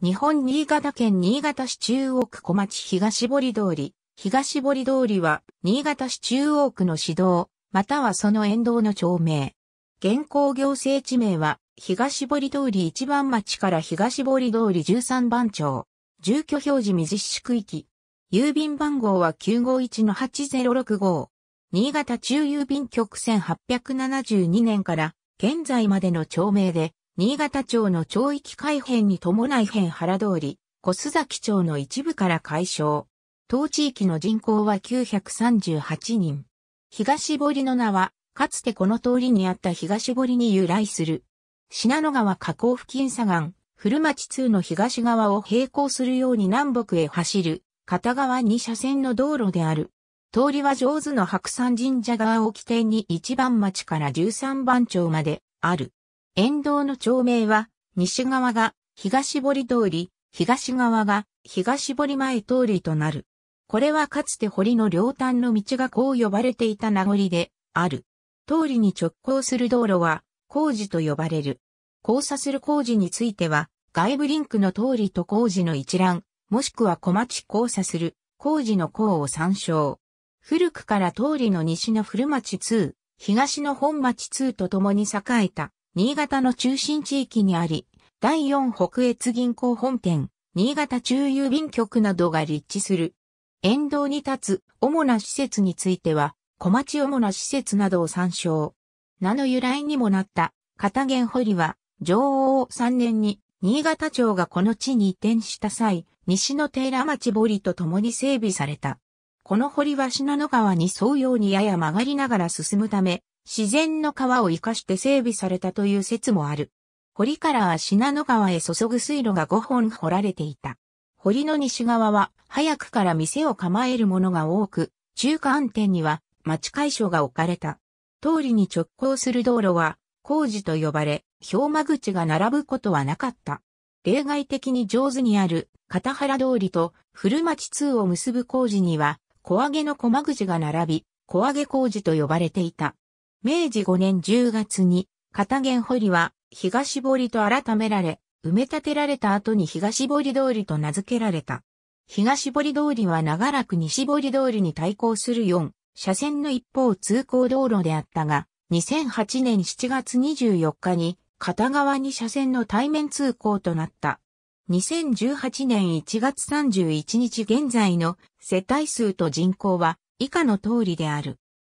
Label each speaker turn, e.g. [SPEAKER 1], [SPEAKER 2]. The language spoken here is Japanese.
[SPEAKER 1] 日本新潟県新潟市中央区小町東堀通り。東堀通りは、新潟市中央区の市道、またはその沿道の町名。現行行政地名は、東堀通り1番町から東堀通り13番町。住居表示未実施区域。郵便番号は951-8065。新潟中郵便局1872年から現在までの町名で、新潟町の町域改変に伴い変原通り、小須崎町の一部から解消。当地域の人口は938人。東堀の名は、かつてこの通りにあった東堀に由来する。信濃川河口付近左岸、古町2の東側を並行するように南北へ走る、片側2車線の道路である。通りは上手の白山神社側を起点に1番町から13番町まである。沿道の町名は、西側が東堀通り、東側が東堀前通りとなる。これはかつて堀の両端の道がこう呼ばれていた名残である。通りに直行する道路は工事と呼ばれる。交差する工事については外部リンクの通りと工事の一覧、もしくは小町交差する工事の項を参照。古くから通りの西の古町2、東の本町2と共に栄えた新潟の中心地域にあり、第4北越銀行本店、新潟中郵便局などが立地する。沿道に立つ主な施設については、小町主な施設などを参照。名の由来にもなった片源堀は、上王3年に新潟町がこの地に移転した際、西の寺町堀と共に整備された。この堀は信濃川に沿うようにやや曲がりながら進むため、自然の川を生かして整備されたという説もある。堀からは信濃川へ注ぐ水路が5本掘られていた。堀の西側は早くから店を構えるものが多く、中間点には町会所が置かれた。通りに直行する道路は工事と呼ばれ、氷間口が並ぶことはなかった。例外的に上手にある片原通りと古町通を結ぶ工事には、小上げの駒口が並び、小上げ工事と呼ばれていた。明治5年10月に、片源堀は東堀と改められ、埋め立てられた後に東堀通りと名付けられた。東堀通りは長らく西堀通りに対抗する4車線の一方通行道路であったが、2008年7月24日に片側2車線の対面通行となった。2018年1月31日現在の世帯数と人口は以下の通りである。